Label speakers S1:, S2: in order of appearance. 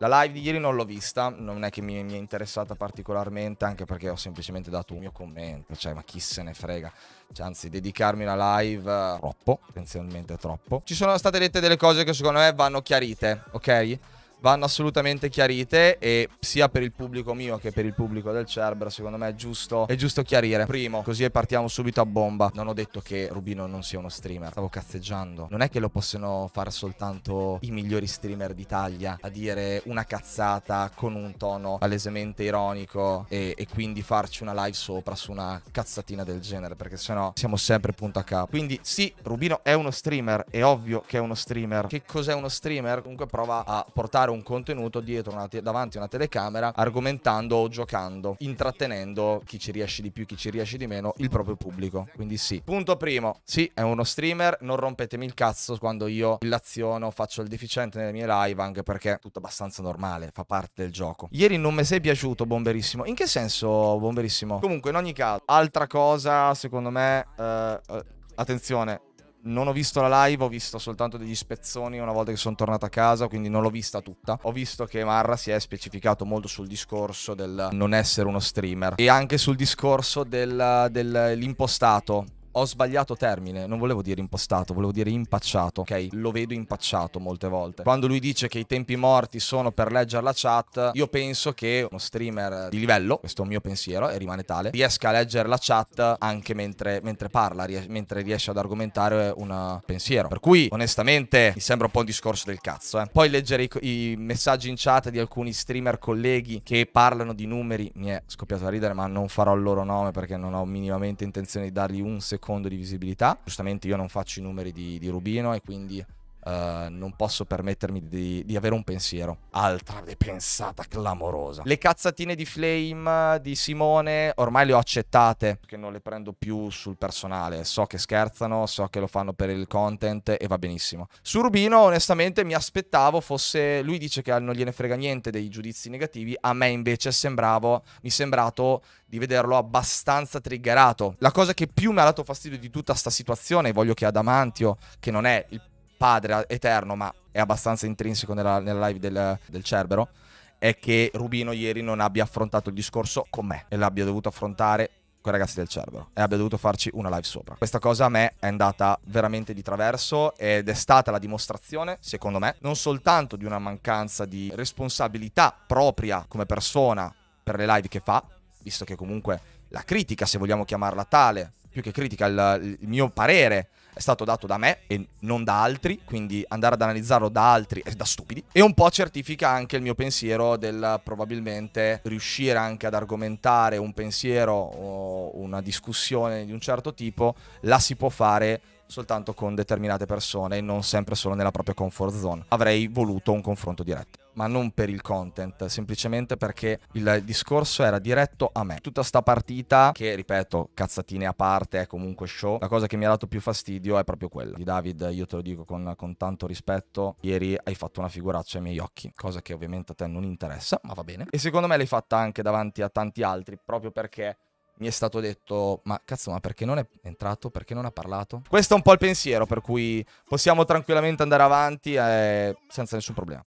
S1: La live di ieri non l'ho vista, non è che mi, mi, è interessata particolarmente, anche perché ho semplicemente dato un mio commento, cioè ma chi se ne frega. Cioè, anzi, dedicarmi alla live eh, troppo, potenzialmente troppo. Ci sono state dette delle cose che secondo me vanno chiarite, ok? vanno assolutamente chiarite e sia per il pubblico mio che per il pubblico del Cerbero secondo me è giusto, è giusto chiarire. Primo, così partiamo subito a bomba. Non ho detto che Rubino non sia uno streamer, stavo cazzeggiando. Non è che lo possono fare soltanto i migliori streamer d'Italia a dire una cazzata con un tono palesemente ironico e, e quindi farci una live sopra su una cazzatina del genere perché sennò siamo sempre punto a capo. Quindi sì, Rubino è uno streamer, è ovvio che è uno streamer. Che cos'è uno streamer? Comunque prova a portare creare un contenuto dietro una te- davanti a una telecamera argomentando o giocando, intrattenendo chi ci riesce di più, chi ci riesce di meno, il proprio pubblico. Quindi sì. Punto primo, sì, è uno streamer, non rompetemi il cazzo quando io l'aziono, faccio il deficiente nelle mie live, anche perché è tutto abbastanza normale, fa parte del gioco. Ieri non mi sei piaciuto, bomberissimo. In che senso, bomberissimo? Comunque, in ogni caso, altra cosa, secondo me... eh, eh attenzione, non ho visto la live, ho visto soltanto degli spezzoni una volta che sono tornato a casa, quindi non l'ho vista tutta. Ho visto che Marra si è specificato molto sul discorso del non essere uno streamer e anche sul discorso del, dell'impostato ho sbagliato termine, non volevo dire impostato, volevo dire impacciato, ok? Lo vedo impacciato molte volte. Quando lui dice che i tempi morti sono per leggere la chat, io penso che uno streamer di livello, questo è un mio pensiero e rimane tale, riesca a leggere la chat anche mentre, mentre parla, ries- mentre riesce ad argomentare un pensiero. Per cui, onestamente, mi sembra un po' un discorso del cazzo, eh. Poi leggere i, i messaggi in chat di alcuni streamer colleghi che parlano di numeri, mi è scoppiato a ridere, ma non farò il loro nome perché non ho minimamente intenzione di dargli un secondo secondo di visibilità. Giustamente io non faccio i numeri di, di Rubino e quindi eh, non posso permettermi di, di, avere un pensiero. Altra pensata clamorosa. Le cazzatine di Flame di Simone ormai le ho accettate, che non le prendo più sul personale. So che scherzano, so che lo fanno per il content e va benissimo. Su Rubino, onestamente, mi aspettavo fosse. Lui dice che non gliene frega niente dei giudizi negativi. A me invece sembravo, mi è sembrato di vederlo abbastanza triggerato. La cosa che più mi ha dato fastidio di tutta questa situazione, voglio che Adamantio, che non è il padre eterno, ma è abbastanza intrinseco nella, nella live del, del Cerbero, è che Rubino ieri non abbia affrontato il discorso con me e l'abbia dovuto affrontare con i ragazzi del Cerbero e abbia dovuto farci una live sopra. Questa cosa a me è andata veramente di traverso ed è stata la dimostrazione, secondo me, non soltanto di una mancanza di responsabilità propria come persona per le live che fa, visto che comunque la critica, se vogliamo chiamarla tale, più che critica, il, il mio parere è stato dato da me e non da altri, quindi andare ad analizzarlo da altri è da stupidi. E un po' certifica anche il mio pensiero del probabilmente riuscire anche ad argomentare un pensiero o una discussione di un certo tipo, la si può fare soltanto con determinate persone e non sempre solo nella propria comfort zone. Avrei voluto un confronto diretto, ma non per il content, semplicemente perché il discorso era diretto a me. Tutta sta partita, che ripeto, cazzatine a parte, è comunque show, la cosa che mi ha dato più fastidio è proprio quella. Di David, io te lo dico con, con tanto rispetto, ieri hai fatto una figuraccia ai miei occhi, cosa che ovviamente a te non interessa, ma va bene. E secondo me l'hai fatta anche davanti a tanti altri, proprio perché mi è stato detto, ma cazzo, ma perché non è entrato? Perché non ha parlato? Questo è un po' il pensiero per cui possiamo tranquillamente andare avanti eh, senza nessun problema.